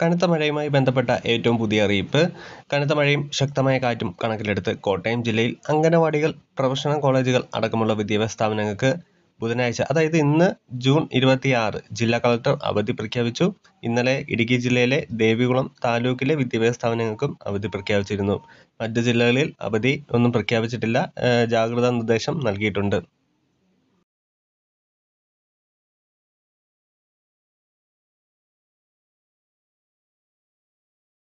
കനത്ത മഴയുമായി ബന്ധപ്പെട്ട ഏറ്റവും പുതിയ അറിയിപ്പ് കനത്ത മഴയും ശക്തമായ കാറ്റും കണക്കിലെടുത്ത് കോട്ടയം ജില്ലയിൽ അംഗനവാടികൾ പ്രൊഫഷണൽ കോളേജുകൾ അടക്കമുള്ള വിദ്യാഭ്യാസ സ്ഥാപനങ്ങൾക്ക് ബുധനാഴ്ച അതായത് ഇന്ന് ജൂൺ ഇരുപത്തിയാറ് ജില്ലാ കളക്ടർ അവധി പ്രഖ്യാപിച്ചു ഇന്നലെ ഇടുക്കി ജില്ലയിലെ ദേവികുളം താലൂക്കിലെ വിദ്യാഭ്യാസ സ്ഥാപനങ്ങൾക്കും അവധി പ്രഖ്യാപിച്ചിരുന്നു മറ്റ് ജില്ലകളിൽ അവധി ഒന്നും പ്രഖ്യാപിച്ചിട്ടില്ല ജാഗ്രതാ നിർദ്ദേശം നൽകിയിട്ടുണ്ട്